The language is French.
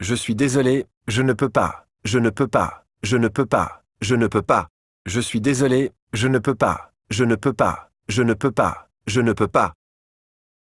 Je suis désolé, je ne peux pas, je ne peux pas, je ne peux pas, je ne peux pas. Je suis désolé, je ne peux pas, je ne peux pas, je ne peux pas, je ne peux pas.